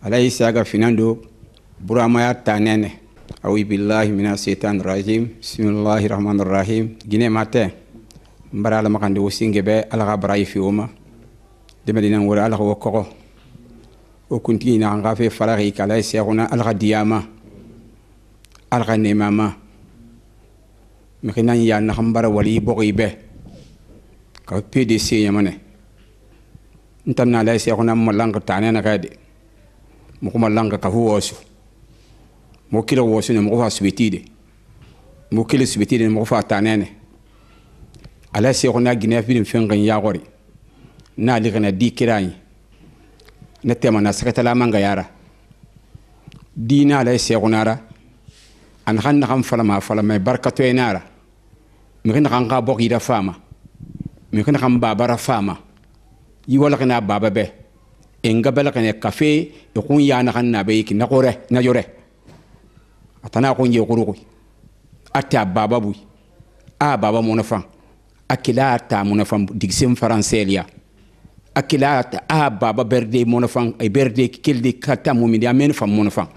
ala y'i saya ka finan don burama y'a ta nɛnɛ awi billahi mina setan rajim bisimilahi rahmani rahim gine ma tɛ n bara ala makande bɛ ala ka bara yi wo ma dɛmɛdina n ala ka wo kɔgɔ wo kuntigi na an ka fe ka ala ye saya ala ka diyama ala ka nemama mekina ya naxa bara wali i bɛ ka pdc ɲamanɛ n tan ala ye saya kɔnɔ ka taanɛ na de mɔgɔ ma langa ka fo wɔɔsu mɔgɔ kila wɔɔsu ne mɔgɔ fa subiti de mɔgɔ kila subiti de mɔgɔ fa tanɛ ala seko na gine fi fen kan ya gori na li kana di kirani na tema na sakata la manga yara dina ala seko nara an han na kan fala ma fala mai barkato enara mi kan kan ka bokira fama mi kan kan babara fama yi wala kana baba be enga balakane kafe ikun ya na kanna be ki atana kun je kuru ku atta baba bu a baba mo nafa akila ta mo nafa digsem faranselia akila ta a baba berde mo nafa ay berde kelde kata mo mi men fa mo nafa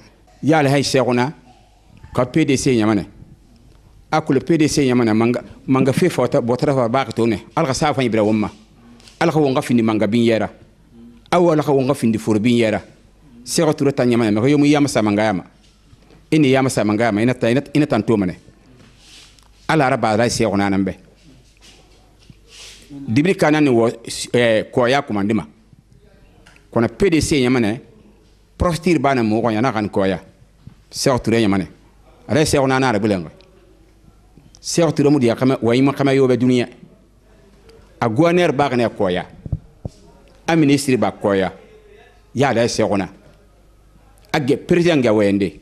ya hay shekuna ka pdc nyamane akul pdc nyamane manga manga fe fota botara fa alga safa ibra wamma alga wonga fini manga bin yera awal ka wonga findi furbin yara sego tura ta nyama ko yomu yama samanga yama ini yama samanga yama ina ta ina tan to mane ala araba ra sego nanan be dibri kana ni wo eh, ko ya kumandima kono pdc nyama ne prostir bana mo ko yana kan ko ya sego tura nyama ne ara sego nanan ara bulenga sego tura mu dia kama wayima kama yobe duniya a gouverneur bagane ko ya a ministre bakkoya yaala segna a ge président ga wende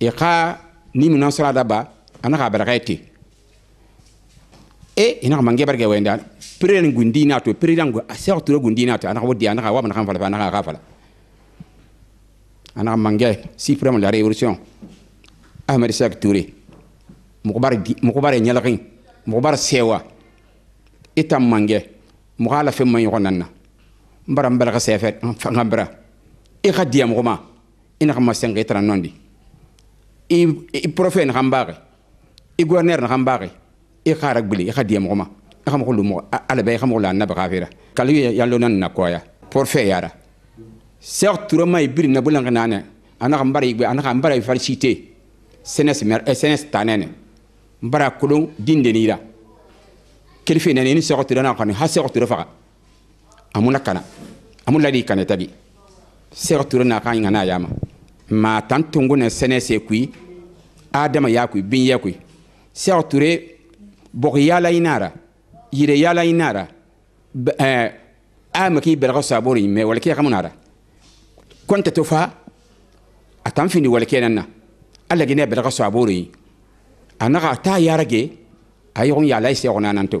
e xa nimi nansara daba ana xa baraxa te e ina e xa mange barga wende président gundi na to président gu seg tura gundi na to ana xa wodi ana xa wabana xan fala ana xa xa fala ana xa mange suprême la révolution ahmed sek touré mogo bara ñalaxin mogo bara sewa i e tam mange moxa ala fe ma yoxo nan na n bara n balaga sɛfɛ fanga bara i ka diya mɔgɔ ma i naga ma sɛnga i tara nɔn di i prɔfɛ naga n baage i guvɛrnɛr naga n baage i ka ara gbili i ka diya mɔgɔ ma i ka mɔgɔ lu mɔgɔ alaba i ka mɔgɔ la nabaga fera kalu yan lona nna kɔya prɔfɛ yara sɛg turama i biri na bulanga naanɛ anaga n bara igbe anaga n bara i farisite sɛnɛs eh, sɛnɛs tanɛnɛ n bara kolon dindeni yira kelife nani ni sɛg tura na kɔni ha sɛg tura faga amuna kana amuna ladi kana tabi sera turu na kan ngana yama ma tan tungu ne sene se kui adama ya kui bin ya kui sera ture bok yala inara yire yala inara eh amaki belga sabori me wala kiya kamunara kwanta tofa atan fini wala kiya nanna alla gine belga sabori anaka ta yarage ayon yala ise onananto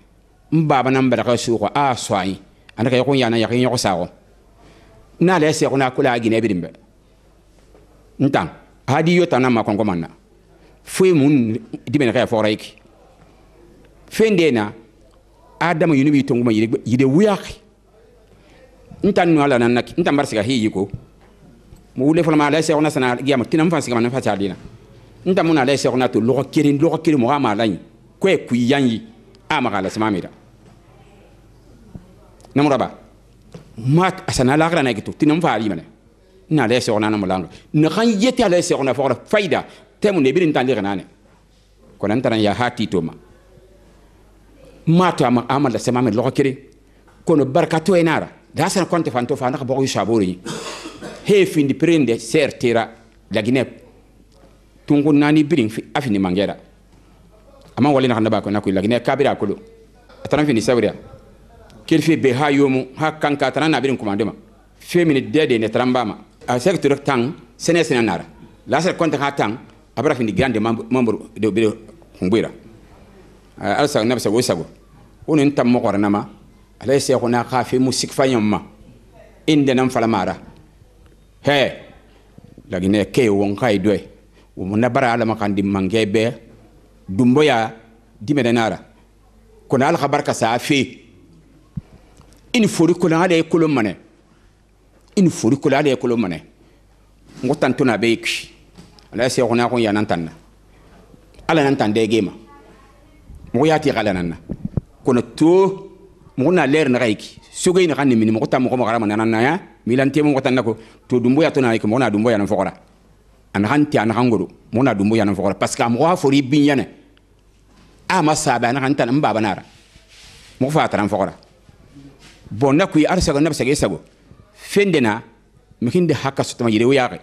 n baaba na n balga sʋʋgɔ a soaẽ ãn ka yʋg n yaa na yãk na a la ya sɛɛgɔ na a kʋla a gɩna a bɩdĩmbɛ n tãng a dɩ yotã na n ma kõngɔ manna foe mun dɩmɛn ka yaa fɔgra yɩk fen deena adama yũnib yɩ tʋngmã yɩde wɩaake n tãn nuã la nan na n tãn bar sɩ yɩko mo wule a la ya sɛɛgɔ na sẽn na tɩ na m fãa sɩgama na fa sɩa dɩna n tã mõna a la ya sɛɛgɔ na tɩ log keren log kere mogã maa la yẽ koɛ kui yan yɩ a maga a la sẽn maamɩda namraba mat asana ah, lagra na gitu tinam faali mane na le se onana na ne kan yete le se onana fora faida temu ne birin tan le nane konan taran ya hati to ma mata ma amala se mame lo kire kono barkato enara da sa kon te fanto fa na bo shabori he fin di prende certira la guinée tungu nani birin afini mangera ama wali na kan ba ko na ko la guinée kabira ko do atran fin di sabria kelfe be ha yomu ha kanka tana na birin kuma commandement femini dede ne tramba ma a secteur tang sene sene nara la se konta ha tang abra fini grande membre de de ngwira al sa nabsa go sabo wonin tam mo korna ma ala se ko na khafi musik fayamma inde nam fala mara he lagine ke won kai doy wo mo bara ala ma makandi mangebe dumboya dimedenara kuna al khabar ka sa fi i ni fori kolon ala ye kolon manɛ i ni fori kolon ala ye kolon manɛ n ko tan tona a bɛ ye ki ala ye seyɔgɔnaya ko yana tan na ala nan tan dɛge ma mɔgɔ y'a tigi ala nan na kono to mɔgɔ na lɛri naga yiki sogo yi naga nimini mɔgɔ ta mɔgɔ magara ma nana naya milan te mɔgɔ tan na ko to dumbo ya to na yiki mɔgɔ na dumbo yana fɔgɔra a naga n te a naga n goro mɔgɔ na dumbo yana fɔgɔra parce que a mɔgɔ a fori i bin yanɛ a ma saabe a naga n tan n baba nara mɔgɔ fa a tara n fɔgɔra bonna kuy arsa nab sage sago fende fendena mikinde hakka sotama yire wiyaxe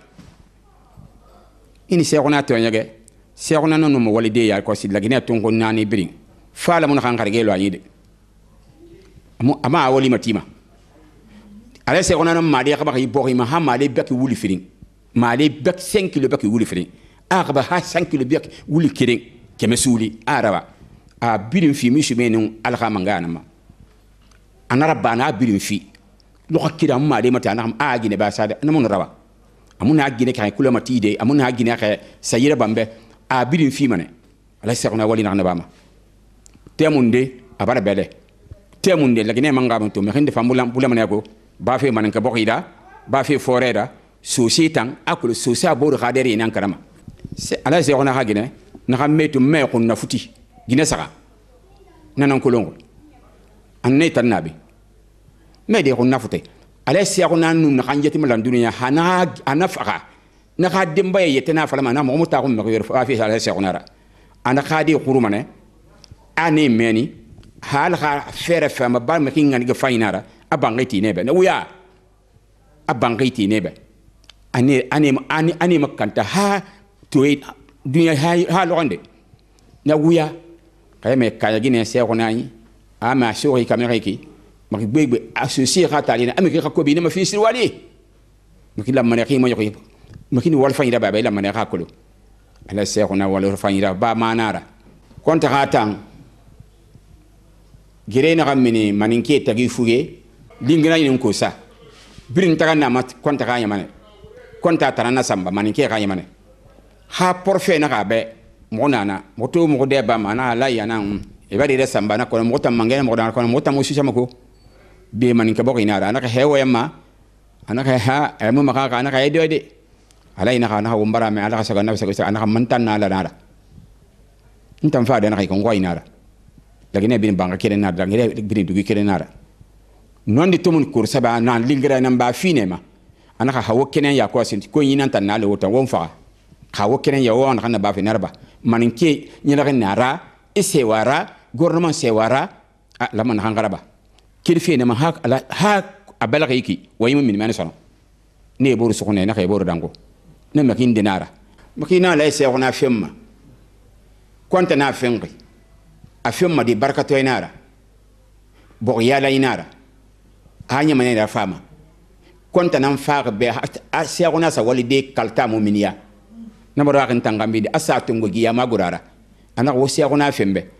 ini sexuna toñege sexuna no mo walide ya ko silla lagine tun ko nani birin fala mun xan xarge lo ayide ama wali matima ala sexuna no maade khaba yi boxi ma ha maade baki wuli firin maade bak 5 kilo baki wuli firin axaba ha 5 kilo baki wuli kirin kemesuli suuli araba a birin fi mi sumenin alxa manganama anara bana birin fi loka kira mu mare mata anam a gine ba sa na mun raba amuna gine kai kula mati dai amuna gine kai sayira bambe a birin fi mane ala sakuna wali na ba ma temunde abara bele temunde lagine manga mun to me hinde fambula bula mane ko ba fe manan ka bokida ba fe forera sosi tan akulu sosi abor gadere nan karama ala sakuna ha gine na hamme to me kun na futi gine saka nanan kolongo النيت النبي ما دي يقول نفتي على سيرنا نون نخان يتم الدنيا حنا أنفقا نخدم بيا يتنا فلما نام عمر تعم مغير في على سيرنا را أنا خادي يقولوا منا أنا ماني هل خا فرف ما بار مكين عن جفاينا را أبانغيتي نبى نويا أبانغيتي نبى أني أني أني أني مكانتا ها توي الدنيا ها ها لوندي نويا كاي مي كاي جيني ama sori kamereki maki gbegbe associé ratali na amiki ka kobi ne ma fisir wali la maneki mo yoki maki ni wal fanyira baba ila maneka kolo ala seko na wal fanyira ba manara konta hatang tang gire na kamini maninke tagi fuge lingina yin ko sa birin taga na mat konta ka yamane konta tarana samba maninke ka yamane ha porfe na ka be mo nana moto mo de ba mana la yana ibari re sambana kono mo tam mangena mo dan kono mo tam ushi be man ke boko inara anaka hewo yamma anaka ha e maka ka anaka edo de ala ina kana ho mbara me ala saga na saga anaka mantan na ala nara ntam fa de anaka ko ngwa inara lagine bin banga kere nara lagine bin dugi kere nara non de tumun kur saba nan lingira nan ba fine ma anaka hawo kenen ya ko sin ko yinan tan na le wotan won fa hawo kenen ya won kana ba fi narba manin ke nyina nara isewara gouvernement sewara a ah, la man hangaraba kil fi ne ma hak ala hak abalaga yiki wayi min man sano ne boru sokone na kay boru dango ne makin dinara makina la se ona femma kwanta na fengi a femma di barkato inara bo yala inara hanya manera fama kwanta nan faga be a se sa wali de kalta mu'miniya namara kan tangambi asa tungo giya magurara ana wosiya kona fembe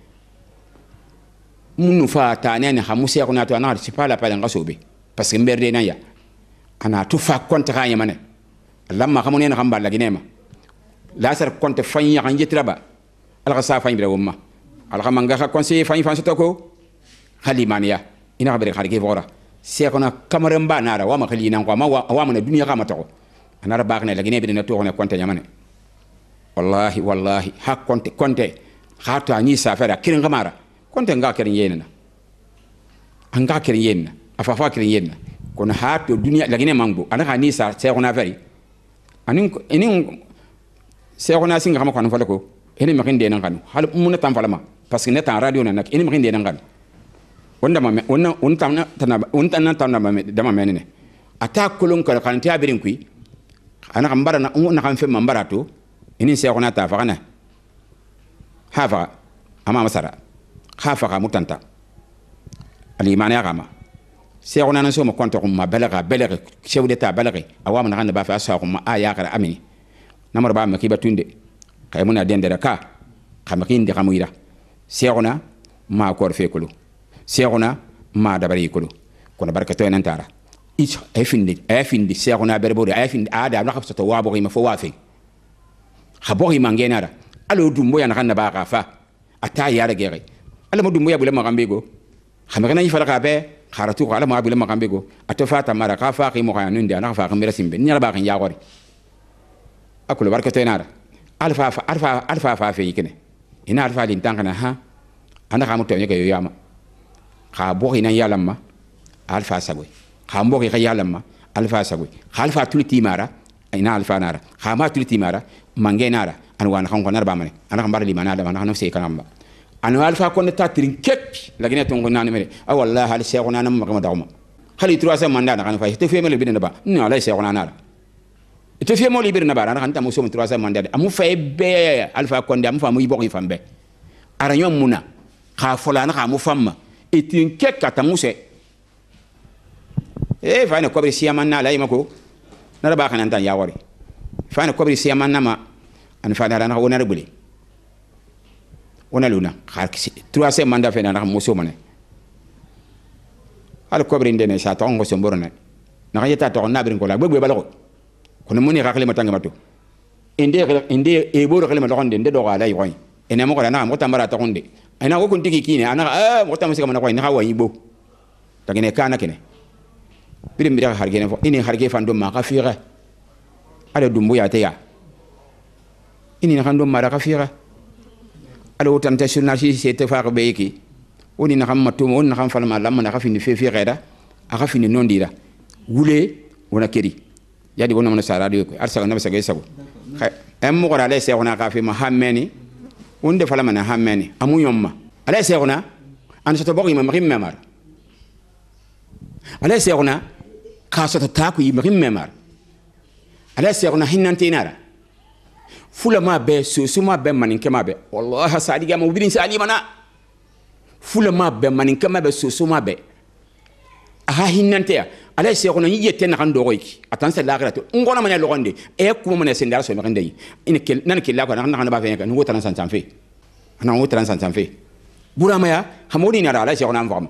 munu fa ta ne ne ko na to anar ci pala pala ngaso be parce que mberde na ya ana tu fa konta ka yamane lamma kamone na kamba la ginema la sar konta fanya kan ngi traba al qasa fanya bra wumma al kama ngaka conseiller fanya fanya to ko halimania ina habere ke vora se ko kamare mba na ra wa ma khali na ngwa ma wa ma na duniya kama to anara ba kana la gine be na to ko konta yamane wallahi wallahi ha konta konta ha to safara kirin kamara konte nga kerin yenna anga kerin yenna afafa kerin yenna kono ha to duniya lagine mangbo ana ka ni sa sai kona fari anin inin sai kona kama kono falako ene makin de nan kanu hal mun tan falama parce que ne tan radio nan nak ene makin de nan kanu wanda ma wonna on tan tan on tan tan ma da a menene ata kolon kan kan ta birin kui ana kan bara na na kan fe mambara to inin sai kona ta fa kana ha fa ama masara xa faxa mu tanta alimaniya xama seexunana soma kontoxumma balaga balage chef d'état balage a wamana xanna ba fe a soaxumma a yaxara amini namara ba makiba tunde xaye muna dendera ka xa makindi xa muyira seexuna ma koor fe kulu seexuna ma dabara yi kulu kono barka toyenan tara ich ay findi ay findi seexuna bere bori ay findi a da na xabsoto wa fa a ala mo dumbu ya bula magambe go xame kana yi be kharatu ko ala mo abula magambe go ato fata mara ka fa qimo ka nundi ana fa qimira simbe ni ala ba qin ya gori akulu barkata ina alfa alfa alfa fa fe yikene ina alfa din tankana ha ana ka mo to yama ka bo ina yalama alfa sagoy ka mo e ka yalama alfa sagoy alfa tulti mara ina alfa nara ka ma tulti mara mangenara an wan kan ko narba mane ana kan bar limana da ana kan sai kan ana alfa ko ne tatrin kep la gina tongo nan mere a ah, wallahi hal shaykhun nan ma kama dawma hal itru asa manda na kan te fe mele bin ba ni ala shaykhun nan te fe libir na ba na kan ta so mutru asa manda amu fa be alfa ko ndam fa mu ibo yi ara nyom muna ka fola na mu famma itin kek kata muse e eh, fa ne ko be siyaman na la yimako na ba kan tan yawari fa ne ko be siyaman na ma an fa na na ko na bule wona luna xa troisiéme manda fene naxa musumane al kobri ndene sa toxongo somborone naxa yeta toxon nabirinkola gbegbe balaxo kono muni xa xilima tangema tu inde eboro xilima loxonde nde doxa lay xoy ene moxola naxa moxo tambara toxonde ana wo kun tigi kine ana a moxo tamo sigamana xoy naxa wayi bo tagene kana kene biri mbira hargene fo ini harge fando ma xa fixe ada dumbuyateya ini naxan do mara xa fixe ala utam ta sunna si se te faaq be yiki woni na xam matum woni na xam falma lam na xafini fe fe xeda a xafini non dira wule wona keri yadi wona mona sara de ko arsa na besa ge sago em mo gora le se wona ka fi ma hammeni wonde falma na hammeni amu yomma ala se wona an so to bogi ma mari memar ala se wona ka so to ta ku yi mari memar ala se wona hinnan tinara fulama bɛɛ sosoma bɛɛ maninkɛma bɛɛ wallahi sadigama ubirin salimana fulama bɛɛ maninkɛma bɛɛ sosoma bɛɛ aha hinnanteya ala sɛ kɔnɔ yi yɛtɛ nagan dɔgɔ yi a tan sɛ lagra te n kɔnɔ mana lɔgɔn de ɛ kuma mana sɛ ndara sɔmɛgɛn de yi nani kelila kɔ nagan nagan b'a fɛ ɲɛkɛ n'o taran sansan fɛ ana o taran sansan fɛ buramaya hamodi nara ala sɛ kɔnɔ an faamu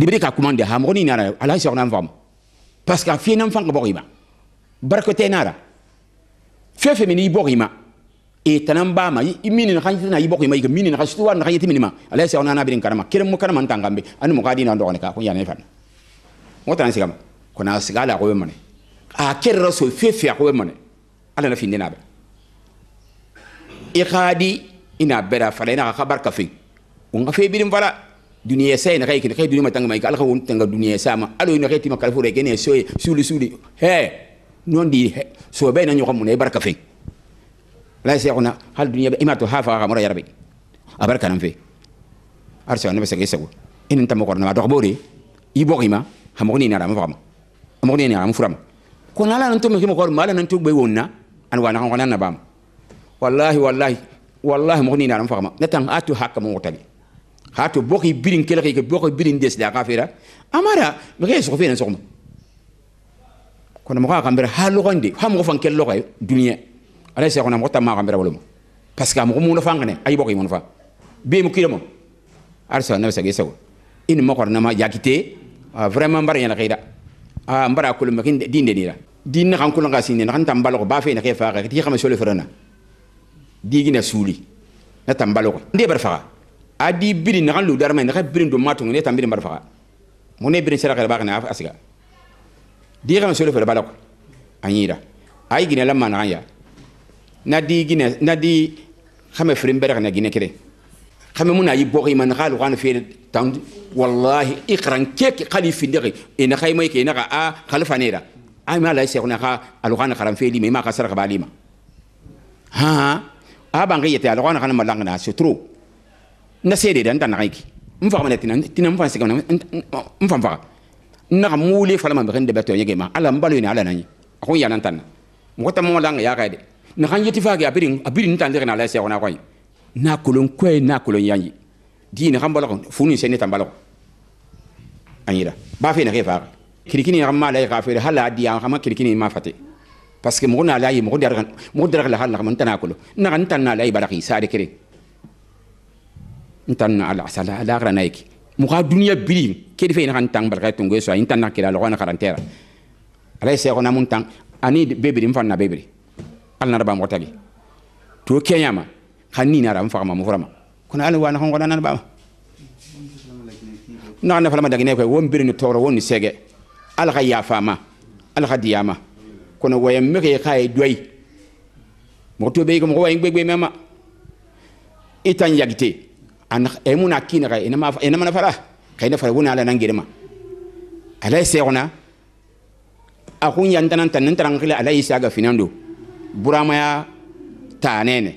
dibiri ka kuma de hamodi nara ala sɛ kɔnɔ an faamu parce que a fiyenan fan ka bɔ yi ma barakɛtɛ nara fe fe mini ibori e tanan ba ma mini na hanyi na ibori ma iga mini na hasitu wan na hanyi mini ma ala sa onana na birin karama kirin mu karama tan gambe an mu gadi na ndo ne ka kun ya ne fan mo tan sigama kuna sigala ko mene a kirra raso fe fe ko mene ala na finde na ba e khadi ina bera fa ina khabar ka on un fe birin fala duniya sai na kai kin kai duniya matanga mai ka alka won tanga duniya sama alo ina kai tima kalfure gene so suli suli he nondi so be nan yokum ne baraka fe la sai ona hal duniya ima to hafa ga mura yarbe abarka nan fe arsa ne besa gesa go in tamma korna ma do bore i bogima hamogni na ram fama amogni na ram furama ko nala nan to me ko mala nan to be wonna an wana ko nan na bam wallahi wallahi wallahi mogni na ram fama natan atu hakka mo wotali hatu boki birin kelake ke boki birin des da kafira amara be ke so fe nan so kono mo ka mbere ha logonde ha mo fan kel logay dunya ala se kono mo ta ma ka mbere wolomo parce que mo mo fan ngane ay bokay mo fa be mo kiramo arsa na sa gesago in mo korna ma yakite vraiment mbara yana kayda a mbara kulum kin dinde ni la din na kan kulun ga sinne kan tambalo ba fe na kay fa ka ti xama solo ferana digi na suuli na tambalo ko nde bar fa adi biri na kan lu darma na ka biri do matungu ne tambiri bar fa mo ne biri sera ka ba kana asiga diga solo fela balako anyira ay gine la man aya na di gine na di xame firim berg na gine kere xame mun ayi bogi man xal xan fe tan wallahi iqran keke qali fi ndigi ina xay may ke ina a khalfa nera ay ma lay sexuna xa alxan xaram fe limi ma ka sarxa balima ha a bangi yete alxan xan ma langna c'est trop na sede dan tan xayki mfa ma tina tina mfa sigam mfa mfa na mule fala ma bende beto yege ma ala mbalo ni ala nani ko ya nan tan mo ta mo langa ya kade na kan yiti faage abirin abirin tan de na la se ona koy na kolon koy na kolon yanyi di ni kan balo fu ni se ni tan balo anyira ba fe na ke faage kirikini ya ma la ya fe hala di an kama kirikini ma fate parce que mo na la yi mo dar kan mo dar la hala man tan akolo na kan tan na la yi baraki sa de kire ntan na ala sala ala ra naiki muka dunia bili kedi fe kan tang barka tungo so intan na kila logona karantera ala se gona mun tang ani bebiri mfan na bebiri al na raba motali to kenya ma kanni na ram fama muframa kuna ala wana hon gona na ba na na fala madagine ko won birni toro won sege al ga ya fama al ga diyama kuna waya meke kai doy moto be ko mo wayi gbegbe mema itan yagite an emuna kina kay ina e ma ina e mana fara kay na fara wona ala nan girma ala sayona akun yantanan tan nan taran kila ala isa ga finando burama ya tanene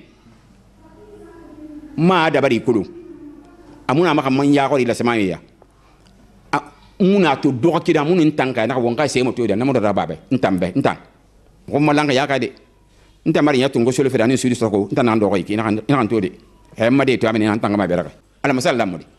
ma da bari kulu amuna maka man ya gori la samaya ya muna to doki da mun tanka na wonka sai moto da namu da babe ntambe ntan ko malanga ya ka de ntamari ya tungo solo fera ni sudi sako ntan nan do ko ina kan to de he madi to amini han tanga ma beraka ala masal lamudi